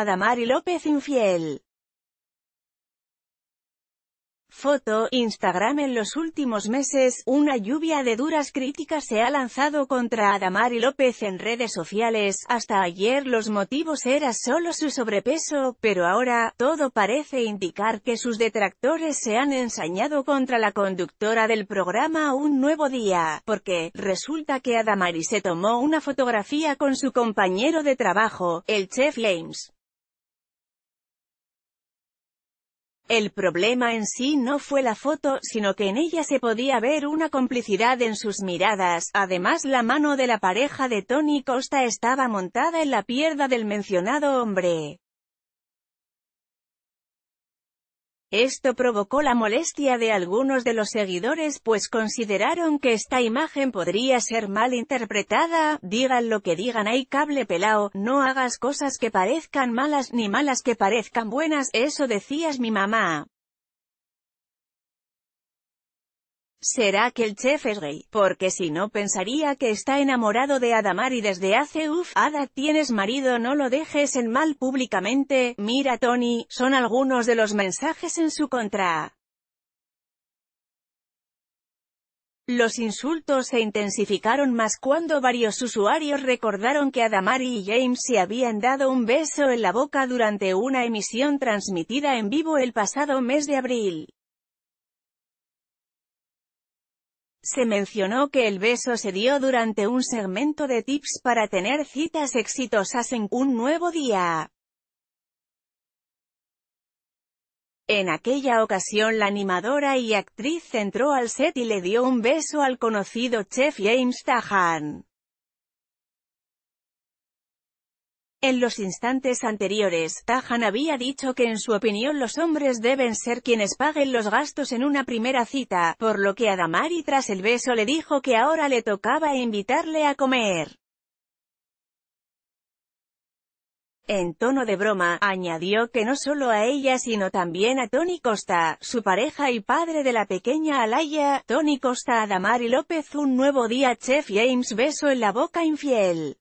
Adamari López infiel. Foto, Instagram En los últimos meses, una lluvia de duras críticas se ha lanzado contra Adamari López en redes sociales, hasta ayer los motivos eran solo su sobrepeso, pero ahora, todo parece indicar que sus detractores se han ensañado contra la conductora del programa Un Nuevo Día, porque, resulta que Adamari se tomó una fotografía con su compañero de trabajo, el chef Lames. El problema en sí no fue la foto, sino que en ella se podía ver una complicidad en sus miradas, además la mano de la pareja de Tony Costa estaba montada en la pierna del mencionado hombre. Esto provocó la molestia de algunos de los seguidores pues consideraron que esta imagen podría ser mal interpretada, digan lo que digan hay cable pelao, no hagas cosas que parezcan malas ni malas que parezcan buenas, eso decías mi mamá. Será que el chef es gay, porque si no pensaría que está enamorado de Adamari desde hace uff, Ada tienes marido no lo dejes en mal públicamente, mira Tony, son algunos de los mensajes en su contra. Los insultos se intensificaron más cuando varios usuarios recordaron que Adamari y James se habían dado un beso en la boca durante una emisión transmitida en vivo el pasado mes de abril. Se mencionó que el beso se dio durante un segmento de tips para tener citas exitosas en un nuevo día. En aquella ocasión la animadora y actriz entró al set y le dio un beso al conocido chef James Tahan. En los instantes anteriores, Tajan había dicho que en su opinión los hombres deben ser quienes paguen los gastos en una primera cita, por lo que Adamari tras el beso le dijo que ahora le tocaba invitarle a comer. En tono de broma, añadió que no solo a ella sino también a Tony Costa, su pareja y padre de la pequeña Alaya, Tony Costa Adamari López un nuevo día Chef James beso en la boca infiel.